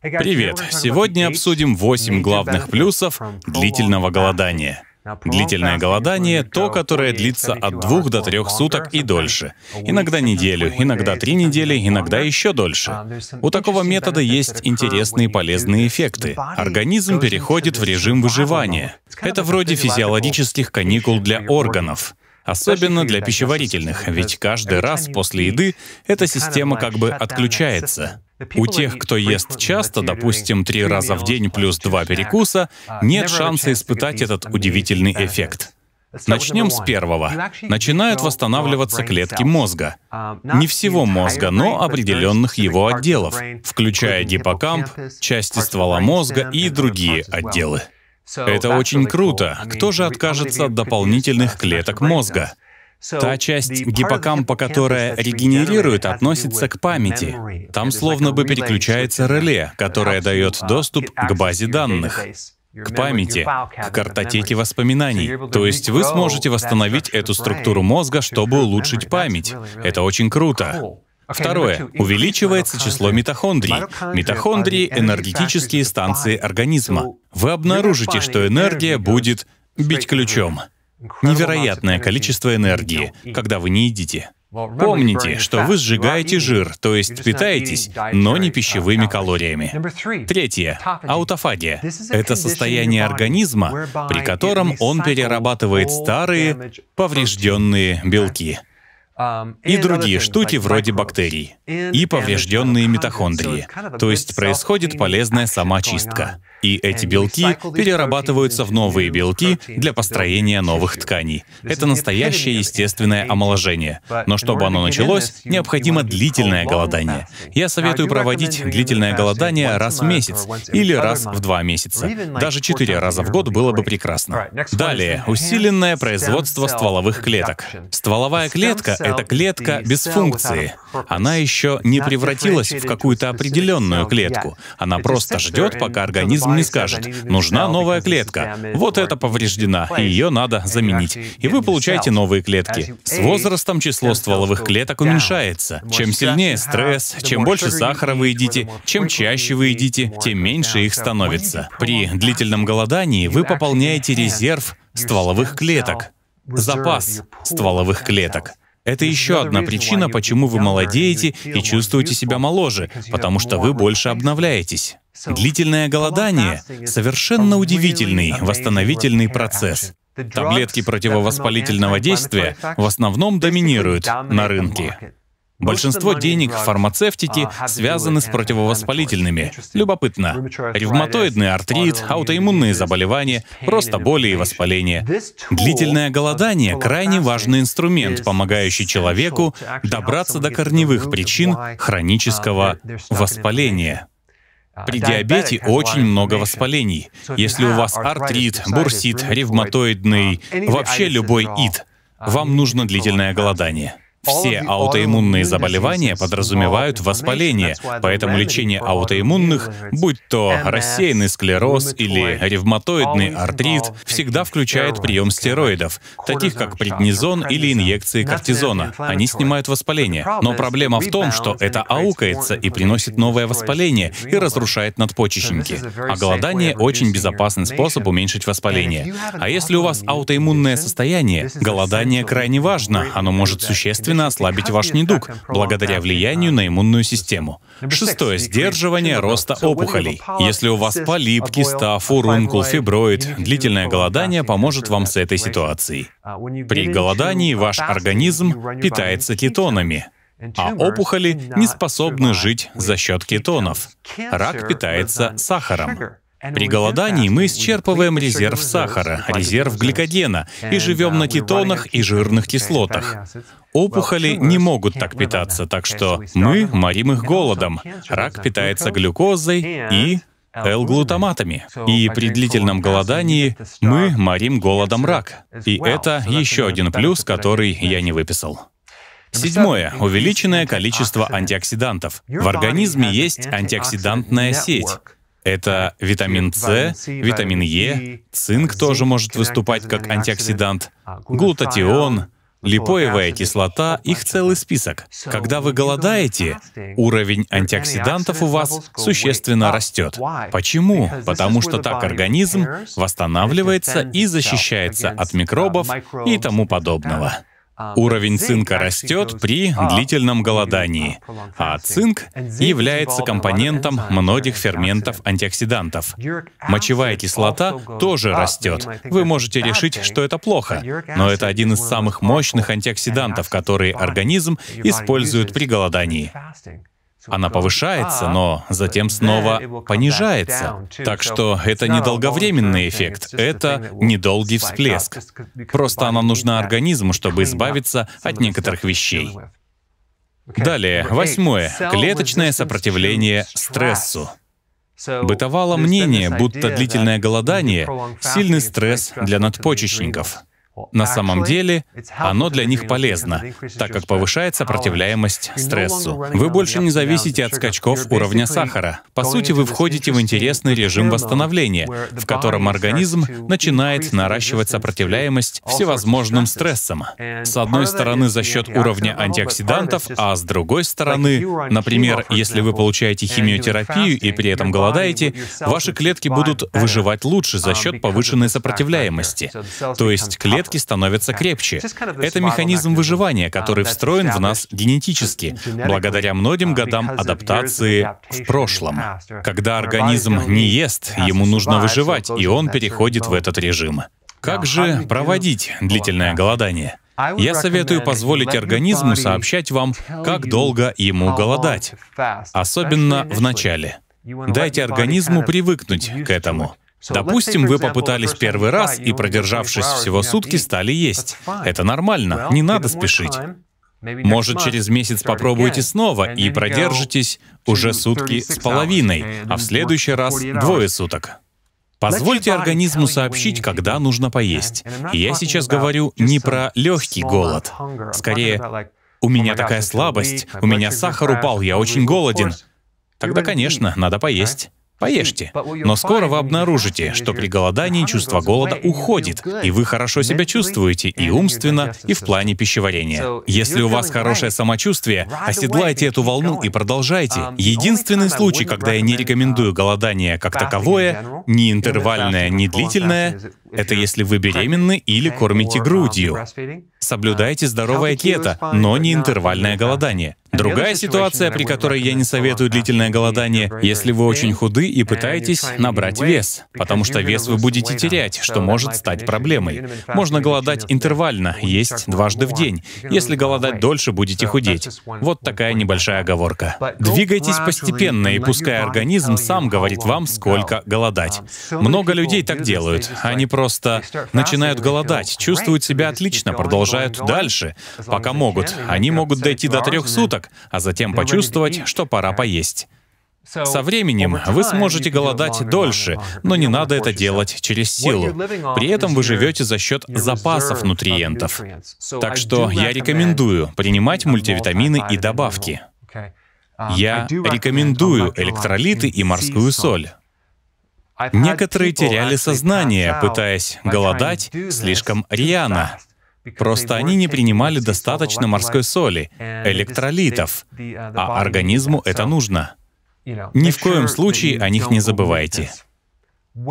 Привет! Сегодня обсудим 8 главных плюсов длительного голодания. Длительное голодание — то, которое длится от двух до трех суток и дольше. Иногда неделю, иногда три недели, иногда еще дольше. Uh, У такого метода есть интересные полезные эффекты. Организм переходит в режим выживания. Это вроде физиологических каникул для органов. Особенно для пищеварительных, ведь каждый раз после еды эта система как бы отключается. У тех, кто ест часто, допустим, три раза в день плюс два перекуса, uh, нет шанса испытать этот удивительный эффект. Начнем с первого. Начинают восстанавливаться клетки мозга. Uh, Не всего мозга, но определенных его отделов, включая гиппокамп, части ствола мозга и другие отделы. Это очень круто. Кто же откажется от дополнительных uh, клеток мозга? Та часть гиппокампа, которая регенерирует, относится к памяти. Там словно бы переключается реле, которое дает доступ к базе данных к памяти, к картотеке воспоминаний. То есть вы сможете восстановить эту структуру мозга, чтобы улучшить память. Это очень круто. Второе. Увеличивается число митохондрий. Митохондрии — энергетические станции организма. Вы обнаружите, что энергия будет бить ключом невероятное количество энергии, когда вы не едите. Помните, что вы сжигаете жир, то есть питаетесь, но не uh, пищевыми калориями. Третье. Аутофагия. Это состояние организма, при котором он перерабатывает старые, поврежденные белки. Um, и другие штуки вроде бактерий и поврежденные митохондрии. То есть происходит полезная самочистка. И эти белки перерабатываются в новые белки для построения новых тканей. Это настоящее естественное омоложение. Но чтобы оно началось, необходимо длительное голодание. Я советую проводить длительное голодание раз в месяц или раз в два месяца. Даже четыре раза в год было бы прекрасно. Далее, усиленное производство стволовых клеток. Стволовая клетка — эта клетка без функции. Она еще не превратилась в какую-то определенную клетку. Она просто ждет, пока организм не скажет, нужна новая клетка. Вот эта повреждена, ее надо э, заменить. Э, и вы получаете новые клетки. Э, С возрастом число стволовых клеток уменьшается. Чем сильнее стресс, чем больше сахара вы едите, чем чаще вы едите, тем меньше их становится. При длительном голодании вы пополняете резерв стволовых клеток запас стволовых клеток. Это еще одна причина, почему вы молодеете и чувствуете себя моложе, потому что вы больше обновляетесь. Длительное голодание — совершенно удивительный восстановительный процесс. Таблетки противовоспалительного действия в основном доминируют на рынке. Большинство денег фармацевтики связаны с противовоспалительными. Любопытно. Ревматоидный артрит, аутоиммунные заболевания, просто боли и воспаление. Длительное голодание — крайне важный инструмент, помогающий человеку добраться до корневых причин uh, хронического воспаления. Uh, При диабете очень много воспалений. Если у вас артрит, бурсит, uh, ревматоидный, вообще любой ид, вам нужно длительное голодание. Все аутоиммунные заболевания подразумевают воспаление, поэтому лечение аутоиммунных, будь то рассеянный склероз или ревматоидный артрит, всегда включает прием стероидов, таких как преднизон или инъекции кортизона. Они снимают воспаление. Но проблема в том, что это аукается и приносит новое воспаление и разрушает надпочечники. А голодание — очень безопасный способ уменьшить воспаление. А если у вас аутоиммунное состояние, голодание крайне важно, оно может существенно качественно ослабить ваш недуг благодаря влиянию на иммунную систему. Шестое — сдерживание роста опухолей. Если у вас полип, киста, фурункул, фиброид, длительное голодание поможет вам с этой ситуацией. При голодании ваш организм питается кетонами, а опухоли не способны жить за счет кетонов. Рак питается сахаром. При голодании мы исчерпываем резерв сахара, резерв гликогена и живем на кетонах и жирных кислотах. Опухоли не могут так питаться, так что мы морим их голодом. Рак питается глюкозой и л глутаматами И при длительном голодании мы морим голодом рак. И это еще один плюс, который я не выписал. Седьмое. Увеличенное количество антиоксидантов. В организме есть антиоксидантная сеть. Это витамин С, витамин Е, цинк тоже может выступать как антиоксидант, а глутатион, липоевая кислота, их целый список. Когда вы голодаете, уровень антиоксидантов у вас существенно растет. Почему? Потому что так организм восстанавливается и защищается от uh, микробов и тому подобного. Уровень цинка растет при длительном голодании, а цинк является компонентом многих ферментов антиоксидантов. Мочевая кислота тоже растет. Вы можете решить, что это плохо, но это один из самых мощных антиоксидантов, которые организм использует при голодании. Она повышается, но затем снова понижается. Так что это не долговременный эффект, это недолгий всплеск. Просто она нужна организму, чтобы избавиться от некоторых вещей. Далее, восьмое. Клеточное сопротивление стрессу. Бытовало мнение, будто длительное голодание – сильный стресс для надпочечников. На самом деле, оно для них полезно, так как повышает сопротивляемость стрессу. Вы больше не зависите от скачков уровня сахара. По сути, вы входите в интересный режим восстановления, в котором организм начинает наращивать сопротивляемость всевозможным стрессам. С одной стороны, за счет уровня антиоксидантов, а с другой стороны, например, если вы получаете химиотерапию и при этом голодаете, ваши клетки будут выживать лучше за um, счет повышенной сопротивляемости. То есть клетки клетки становятся крепче. Это механизм выживания, uh, который встроен в нас генетически, благодаря многим uh, годам адаптации в прошлом. Когда организм не ест, ему нужно выживать, и он переходит в этот режим. Как же проводить длительное голодание? Я советую позволить организму сообщать вам, как долго ему голодать, особенно в начале. Дайте организму привыкнуть к этому. Допустим, вы попытались первый раз и, продержавшись всего сутки, стали есть. Это нормально, не надо спешить. Может, через месяц попробуйте снова и продержитесь уже сутки с половиной, а в следующий раз двое суток. Позвольте организму сообщить, когда нужно поесть. И я сейчас говорю не про легкий голод. Скорее, у oh меня такая слабость, у меня сахар упал, я очень голоден. Тогда, конечно, надо поесть. Поешьте. Но скоро вы обнаружите, что при голодании чувство голода уходит, и вы хорошо себя чувствуете и умственно, и в плане пищеварения. Если у вас хорошее самочувствие, оседлайте эту волну и продолжайте. Um, Единственный случай, когда я не рекомендую uh, голодание как таковое, ни интервальное, ни длительное, это если вы беременны или кормите грудью. Соблюдайте здоровое кето, но не интервальное голодание. Другая ситуация, при которой я не советую длительное голодание, если вы очень худы и пытаетесь набрать вес, потому что вес вы будете терять, что может стать проблемой. Можно голодать интервально, есть дважды в день. Если голодать дольше, будете худеть. Вот такая небольшая оговорка. Двигайтесь постепенно, и пускай организм сам говорит вам, сколько голодать. Много людей так делают. Они просто просто начинают голодать, чувствуют себя отлично, продолжают дальше, пока могут. Они могут дойти до трех суток, а затем почувствовать, что пора поесть. Со временем вы сможете голодать дольше, но не надо это делать через силу. При этом вы живете за счет запасов нутриентов. Так что я рекомендую принимать мультивитамины и добавки. Я рекомендую электролиты и морскую соль. Некоторые теряли сознание, пытаясь голодать слишком рьяно. Просто они не принимали достаточно морской соли, электролитов, а организму это нужно. Ни в коем случае о них не забывайте.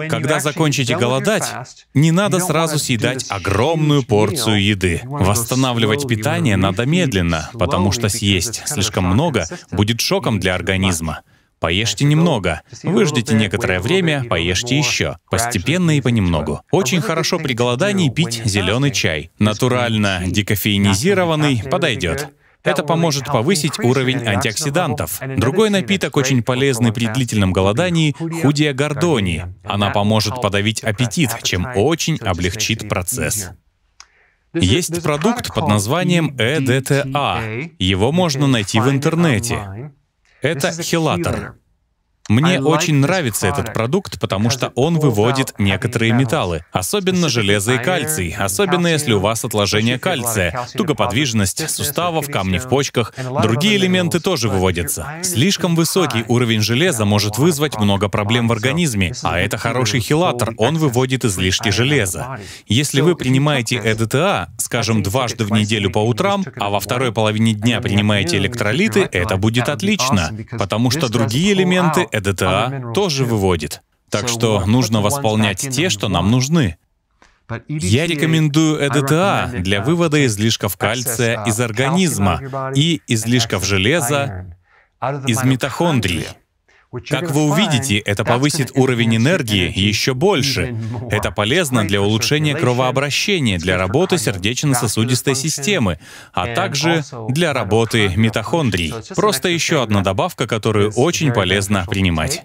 Когда закончите голодать, не надо сразу съедать огромную порцию еды. Восстанавливать питание надо медленно, потому что съесть слишком много будет шоком для организма. Поешьте немного, выждите некоторое время, поешьте еще, постепенно и понемногу. А очень хорошо при голодании пить зеленый чай. Натурально декофеинизированный подойдет. Это поможет повысить уровень антиоксидантов. Другой напиток, очень полезный при длительном голодании — худия гордони. Она поможет подавить аппетит, чем очень облегчит процесс. Есть продукт под названием EDTA. А. Его можно найти в интернете. Это хелатор. Мне очень нравится этот продукт, потому что он выводит некоторые металлы, особенно железо и кальций, особенно если у вас отложение кальция, тугоподвижность суставов, камни в почках, другие элементы тоже выводятся. Слишком высокий уровень железа может вызвать много проблем в организме, а это хороший хилатор, он выводит излишки железа. Если вы принимаете ЭДТА, скажем, дважды в неделю по утрам, а во второй половине дня принимаете электролиты, это будет отлично, потому что другие элементы ЭДТА тоже выводит. Так что нужно восполнять те, что нам нужны. Я рекомендую ЭДТА для вывода излишков кальция из организма и излишков железа из митохондрий. Как вы увидите, это повысит уровень энергии еще больше. Это полезно для улучшения кровообращения, для работы сердечно-сосудистой системы, а также для работы митохондрий. Просто еще одна добавка, которую очень полезно принимать.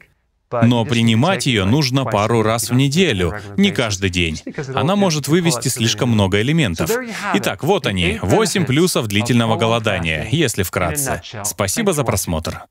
Но принимать ее нужно пару раз в неделю, не каждый день. Она может вывести слишком много элементов. Итак, вот они, 8 плюсов длительного голодания, если вкратце. Спасибо за просмотр.